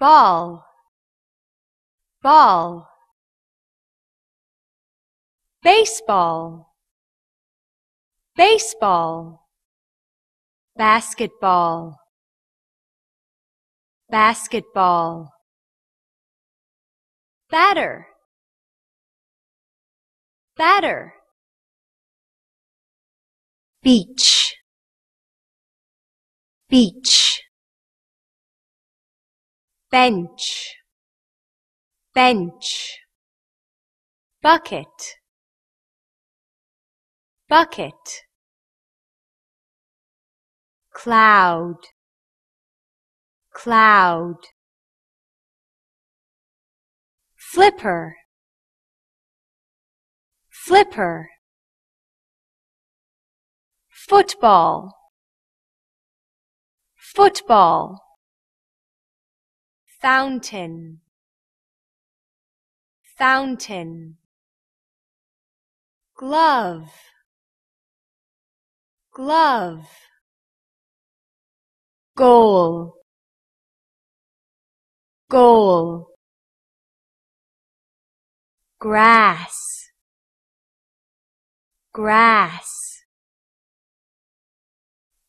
ball ball baseball baseball basketball basketball batter batter beach beach bench bench bucket bucket cloud cloud flipper flipper football football fountain fountain glove glove goal goal grass grass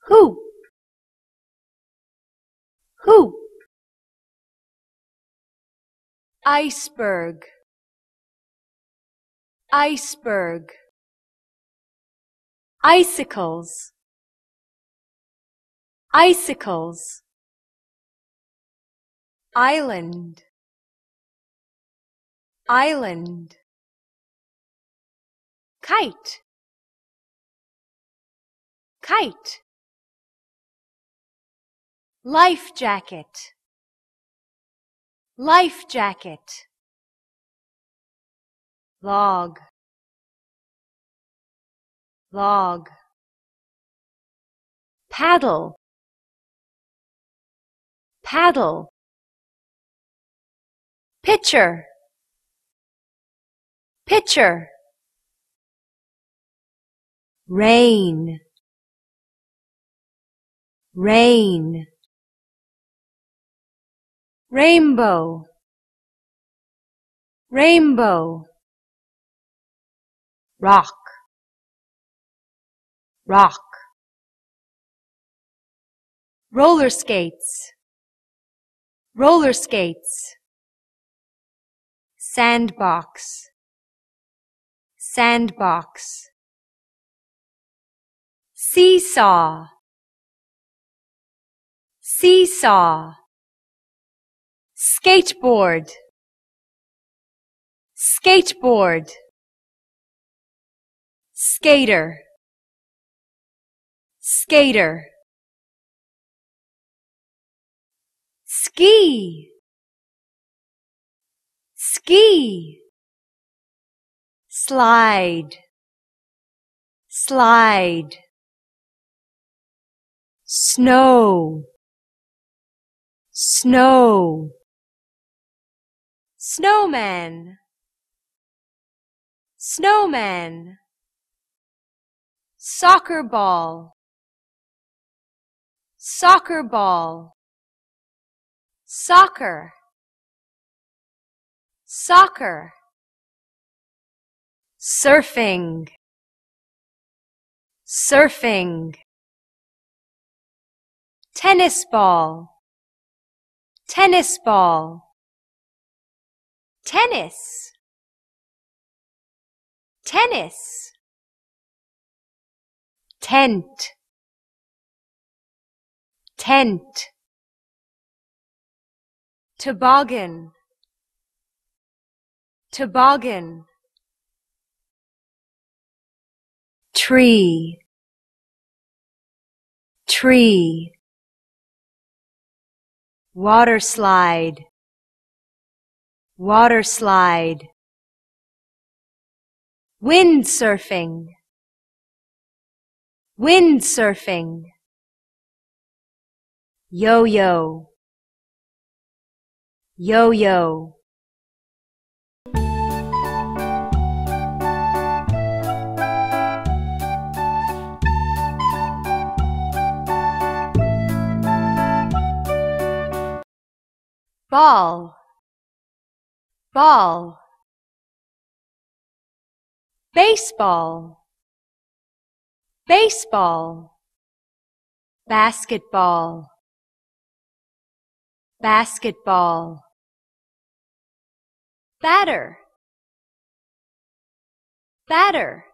hoop hoop iceberg iceberg icicles icicles island island kite kite life jacket life jacket, log, log, paddle, paddle, pitcher, pitcher, rain, rain, rainbow rainbow rock rock roller skates roller skates sandbox sandbox seesaw seesaw skateboard skateboard skater skater ski ski slide slide snow snow snowman snowman soccer ball soccer ball soccer soccer surfing surfing tennis ball tennis ball tennis tennis tent tent toboggan toboggan tree tree water slide water slide, windsurfing, windsurfing, yo-yo, yo-yo. ball ball baseball baseball basketball basketball batter batter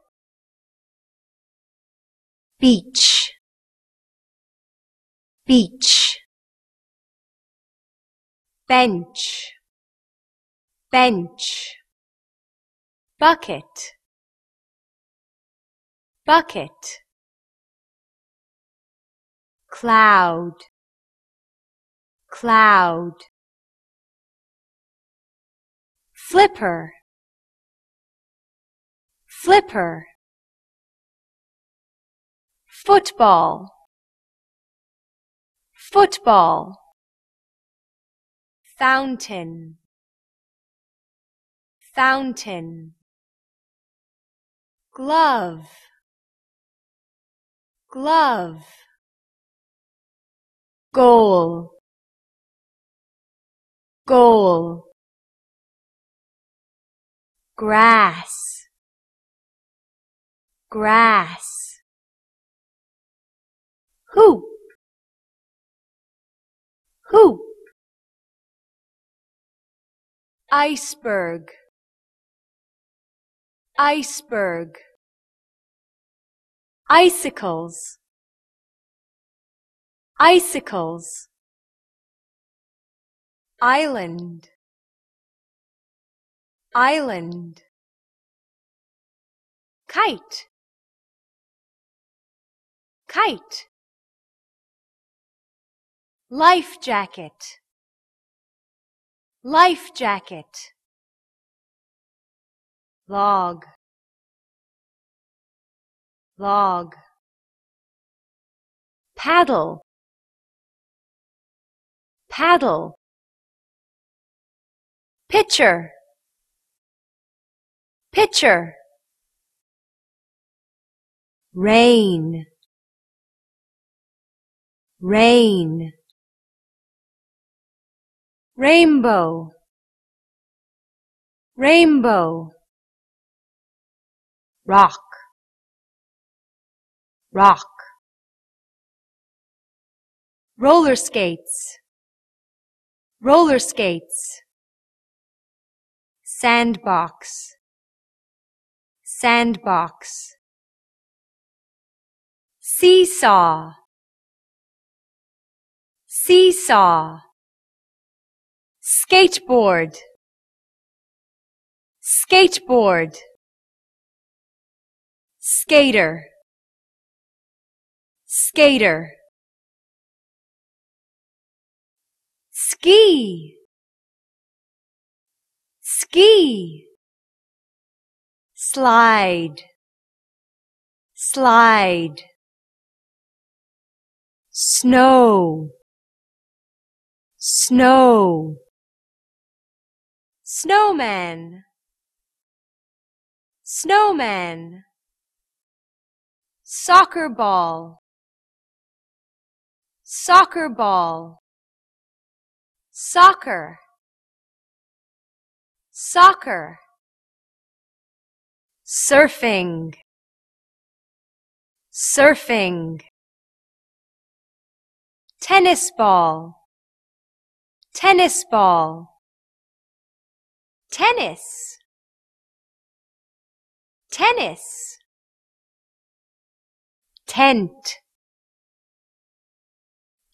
beach beach bench bench bucket bucket cloud cloud flipper flipper football football fountain fountain glove glove goal goal grass grass hoop hoop iceberg iceberg, icicles, icicles, island, island, kite, kite, life jacket, life jacket, log log paddle paddle pitcher pitcher rain rain rainbow rainbow rock rock roller skates roller skates sandbox sandbox seesaw seesaw skateboard skateboard skater skater ski ski slide slide snow snow snowman snowman soccer ball soccer ball soccer soccer surfing surfing tennis ball tennis ball tennis tennis tent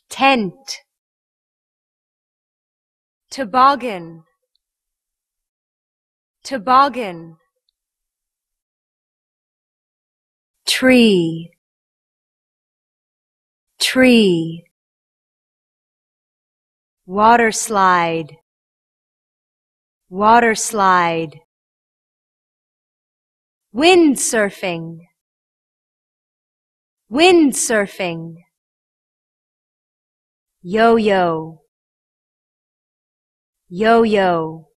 tent toboggan toboggan tree tree water slide water slide wind surfing windsurfing, yo-yo, yo-yo.